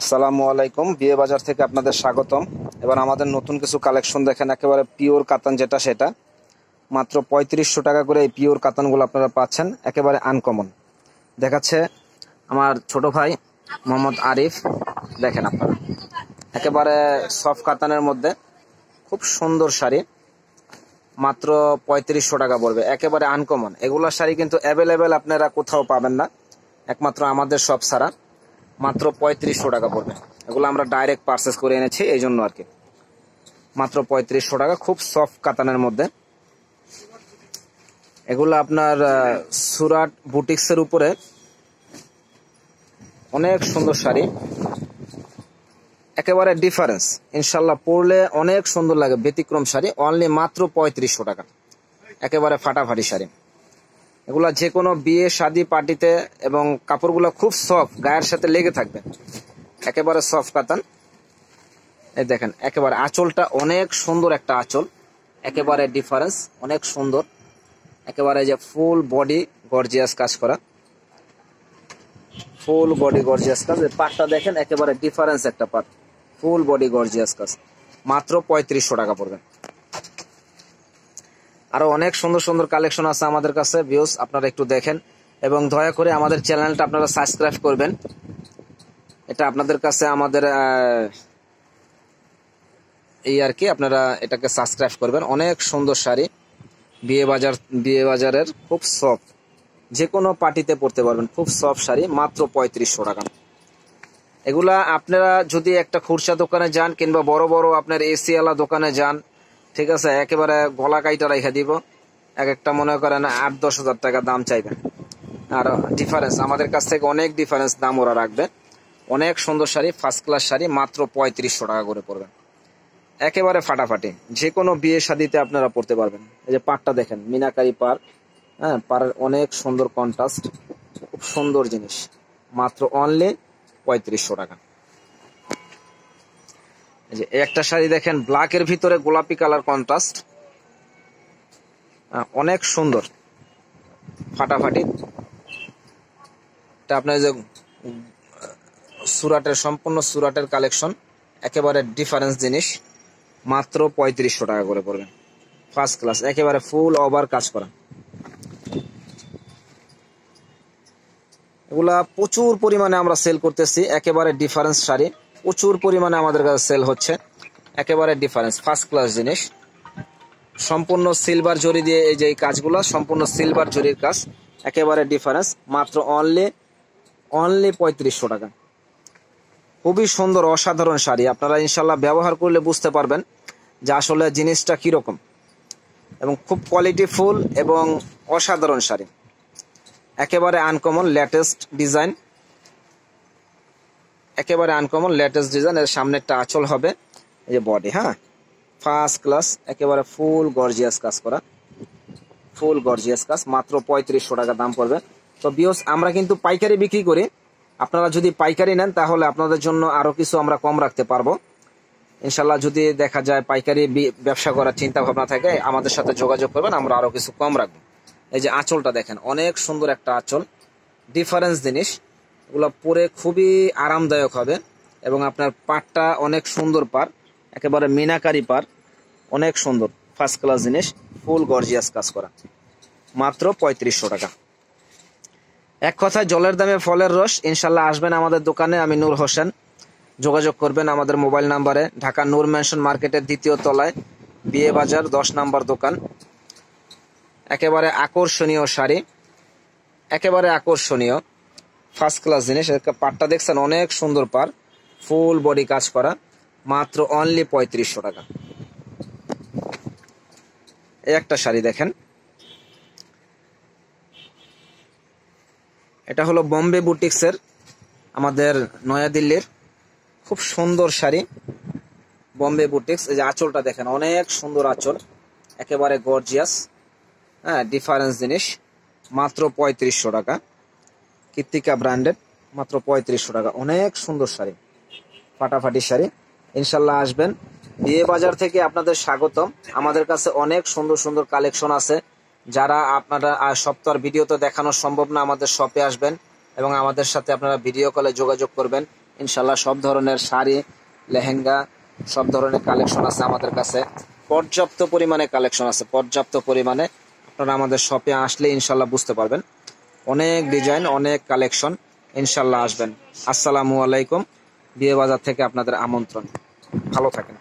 আসসালামু আলাইকুম বিয়ে বাজার থেকে আপনাদের স্বাগতম এবার আমাদের নতুন কিছু কালেকশন দেখেন একেবারে পিওর কাতান যেটা সেটা মাত্র পঁয়ত্রিশশো টাকা করে এই পিওর কাতানগুলো আপনারা পাচ্ছেন একেবারে আনকমন দেখাচ্ছে আমার ছোট ভাই মোহাম্মদ আরিফ দেখেন আপনারা একেবারে সফট কাতানের মধ্যে খুব সুন্দর শাড়ি মাত্র পঁয়ত্রিশশো টাকা পড়বে একেবারে আনকমন এগুলো শাড়ি কিন্তু অ্যাভেলেবেল আপনারা কোথাও পাবেন না একমাত্র আমাদের সব ছাড়া মাত্র পঁয়ত্রিশশো টাকা পড়বে এগুলো আমরা ডাইরেক্ট পারচেস করে এনেছি এই জন্য আর কি মাত্র পঁয়ত্রিশশো টাকা খুব সফট কাতানের মধ্যে এগুলো আপনার সুরাট বুটিক্সের উপরে অনেক সুন্দর শাড়ি একেবারে ডিফারেন্স ইনশাল্লাহ পরলে অনেক সুন্দর লাগে ব্যতিক্রম শাড়ি অনলি মাত্র পঁয়ত্রিশশো টাকা একেবারে ফাটাফাটি শাড়ি এগুলা যে কোনো বিয়ে শাদি পার্টিতে এবং কাপড়গুলো খুব সফট গায়ের সাথে লেগে থাকবে একেবারে সফট কাতান এই দেখেন একেবারে আঁচলটা অনেক সুন্দর একটা আঁচল একেবারে ডিফারেন্স অনেক সুন্দর একেবারে যে ফুল বডি গর্জিয়াস কাজ করা ফুল বডি গর্জিয়াস কাজ এই পাটটা দেখেন একেবারে ডিফারেন্স একটা পাট ফুল বডি গর্জিয়াস কাজ মাত্র পঁয়ত্রিশশো টাকা পড়বেন আরো অনেক সুন্দর সুন্দর কালেকশন আছে আমাদের কাছে ভিউস আপনারা একটু দেখেন এবং দয়া করে আমাদের চ্যানেলটা আপনারা সাবস্ক্রাইব করবেন এটা আপনাদের কাছে আমাদের এই আর কি আপনারা এটাকে সাবস্ক্রাইব করবেন অনেক সুন্দর শাড়ি বিয়ে বাজার বিয়ে বাজারের খুব সফট যে কোনো পার্টিতে পড়তে পারবেন খুব সফট শাড়ি মাত্র পঁয়ত্রিশশো টাকা এগুলা আপনারা যদি একটা খুরসা দোকানে যান কিংবা বড় বড় আপনার এসিওয়ালা দোকানে যান ঠিক আছে একেবারে গলা কাইটা রাইখা দিব এক একটা মনে করেন আট দশ হাজার টাকা দাম চাইবে আর ডিফারেন্স আমাদের কাছ থেকে অনেক ডিফারেন্স দাম ওরা রাখবে অনেক সুন্দর শাড়ি ফার্স্ট ক্লাস শাড়ি মাত্র পঁয়ত্রিশশো টাকা করে পড়বেন একেবারে ফাটাফাটি যে কোনো বিয়ে শাদিতে আপনারা পড়তে পারবেন এই যে পাটটা দেখেন মিনাকারি পার হ্যাঁ পাড়ের অনেক সুন্দর কন্ট্রাস্ট খুব সুন্দর জিনিস মাত্র অনলি পঁয়ত্রিশশো টাকা যে একটা শাড়ি দেখেন ব্ল্যাকের ভিতরে গোলাপি কালার কন্ট্রাস্ট অনেক সুন্দর ফাটাফাটি এটা আপনার যে সুরাটের সম্পূর্ণ সুরাটের কালেকশন একেবারে ডিফারেন্স জিনিস মাত্র পঁয়ত্রিশশো টাকা করে পড়বেন ফার্স্ট ক্লাস একেবারে ফুল ওভার কাজ করা এগুলা প্রচুর পরিমাণে আমরা সেল করতেছি একেবারে ডিফারেন্স শাড়ি প্রচুর পরিমাণে আমাদের কাছে সেল হচ্ছে একেবারে ডিফারেন্স ফার্স্ট ক্লাস জিনিস সম্পূর্ণ সিলভার জড়ি দিয়ে এই যে কাজগুলো সম্পূর্ণ সিলভার জড়ির কাজ একেবারে ডিফারেন্স মাত্র অনলি অনলি পঁয়ত্রিশশো টাকা খুবই সুন্দর অসাধারণ শাড়ি আপনারা ইনশাল্লাহ ব্যবহার করলে বুঝতে পারবেন যে আসলে জিনিসটা কীরকম এবং খুব কোয়ালিটি ফুল এবং অসাধারণ শাড়ি একেবারে আনকমন লেটেস্ট ডিজাইন একেবারে আনকমন লেটেস্ট ডিজাইন এর সামনে একটা আঁচল হবে এই যে বডি হ্যাঁ ফার্স্ট ক্লাস একেবারে ফুল গর্জিয়াস কাজ করা ফুল গর্জিয়াস কাজ মাত্র পঁয়ত্রিশশো টাকা দাম পড়বে তো বিয়স আমরা কিন্তু পাইকারি বিক্রি করি আপনারা যদি পাইকারি নেন তাহলে আপনাদের জন্য আরও কিছু আমরা কম রাখতে পারবো ইনশাল্লাহ যদি দেখা যায় পাইকারি ব্যবসা করার চিন্তা ভাবনা থাকে আমাদের সাথে যোগাযোগ করবেন আমরা আরও কিছু কম রাখবো এই যে আঁচলটা দেখেন অনেক সুন্দর একটা আঁচল ডিফারেন্স জিনিস ওগুলো পরে খুবই আরামদায়ক হবে এবং আপনার পাটটা অনেক সুন্দর পার একেবারে মিনাকারি পার অনেক সুন্দর ফার্স্ট ক্লাস জিনিস ফুল গর্জিয়াস কাজ করা মাত্র পঁয়ত্রিশশো টাকা এক কথায় জলের দামে ফলের রস ইনশাল্লাহ আসবেন আমাদের দোকানে আমি নূর হোসেন যোগাযোগ করবেন আমাদের মোবাইল নাম্বারে ঢাকা নূর ম্যানশন মার্কেটের দ্বিতীয় তলায় বিয়ে বাজার দশ নাম্বার দোকান একেবারে আকর্ষণীয় শাড়ি একেবারে আকর্ষণীয় ফার্স্ট ক্লাস জিনিস পাটটা দেখছেন অনেক সুন্দর পার ফুল বডি কাজ করা মাত্র অনলি পঁয়ত্রিশশো টাকা এই একটা শাড়ি দেখেন এটা হলো বম্বে বুটিক্সের আমাদের নয়াদিল্লির খুব সুন্দর শাড়ি বম্বে বুটিক্স এই যে আঁচলটা দেখেন অনেক সুন্দর আঁচল একেবারে গর্জিয়াস হ্যাঁ ডিফারেন্স জিনিস মাত্র পঁয়ত্রিশশো টাকা কৃত্তিকা ব্র্যান্ডেড মাত্র পঁয়ত্রিশশো টাকা অনেক সুন্দর শাড়ি ফাটাফাটি শাড়ি ইনশাল্লাহ আসবেন বিয়ে বাজার থেকে আপনাদের স্বাগতম আমাদের কাছে অনেক সুন্দর সুন্দর কালেকশন আছে যারা আপনারা সপ্তাহ ভিডিও তো দেখানো সম্ভব না আমাদের শপে আসবেন এবং আমাদের সাথে আপনারা ভিডিও কলে যোগাযোগ করবেন ইনশাল্লাহ সব ধরনের শাড়ি লেহেঙ্গা সব ধরনের কালেকশন আছে আমাদের কাছে পর্যাপ্ত পরিমাণে কালেকশন আছে পর্যাপ্ত পরিমাণে আপনারা আমাদের শপে আসলে ইনশাল্লাহ বুঝতে পারবেন অনেক ডিজাইন অনেক কালেকশন ইনশাল্লাহ আসবেন আসসালামু আলাইকুম বিয়ে বাজার থেকে আপনাদের আমন্ত্রণ ভালো থাকেন